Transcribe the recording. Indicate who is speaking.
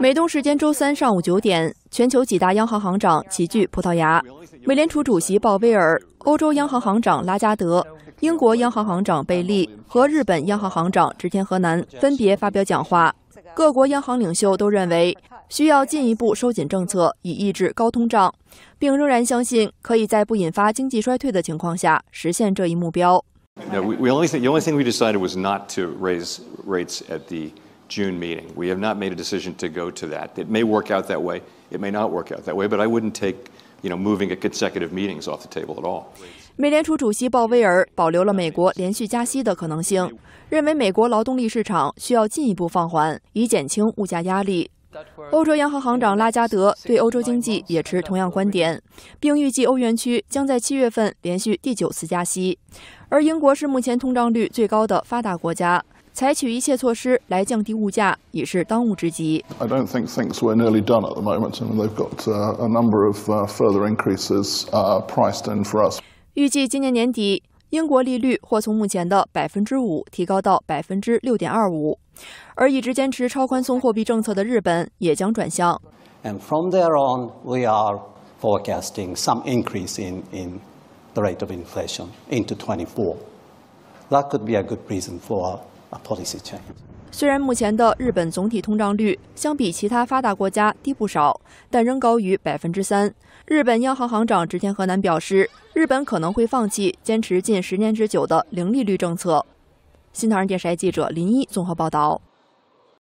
Speaker 1: 美东时间周三上午九点，全球几大央行行长齐聚葡萄牙。美联储主席鲍威尔、欧洲央行行长拉加德、英国央行行长贝利和日本央行行长植田和南分别发表讲话。各国央行领袖都认为需要进一步收紧政策以抑制高通胀，并仍然相信可以在不引发经济衰退的情况下实现这一目标。
Speaker 2: June meeting. We have not made a decision to go to that. It may work out that way. It may not work out that way, but I wouldn't take you know, moving at consecutive meetings off the table at all.
Speaker 1: 美联储主席鲍威尔保留了美国连续加息的可能性，认为美国劳动力市场需要进一步放缓，以减轻物价压力。欧洲央行行长拉加德对欧洲经济也持同样观点，并预计欧元区将在七月份连续第九次加息。而英国是目前通胀率最高的发达国家，采取一切措施来降低物价已是当
Speaker 3: 务之急。
Speaker 1: 预计今年年底。英国利率或从目前的百分之五提高到百分之六点二五，而一直坚持超宽松货币政策的日本也将转向。
Speaker 4: And from there on, we are forecasting some increase in in the rate of inflation into 24. That could be a good reason for a policy change.
Speaker 1: 虽然目前的日本总体通胀率相比其他发达国家低不少，但仍高于百分之三。日本央行行长植田和男表示，日本可能会放弃坚持近十年之久的零利率政策。新唐人电视台记者林一综合报道。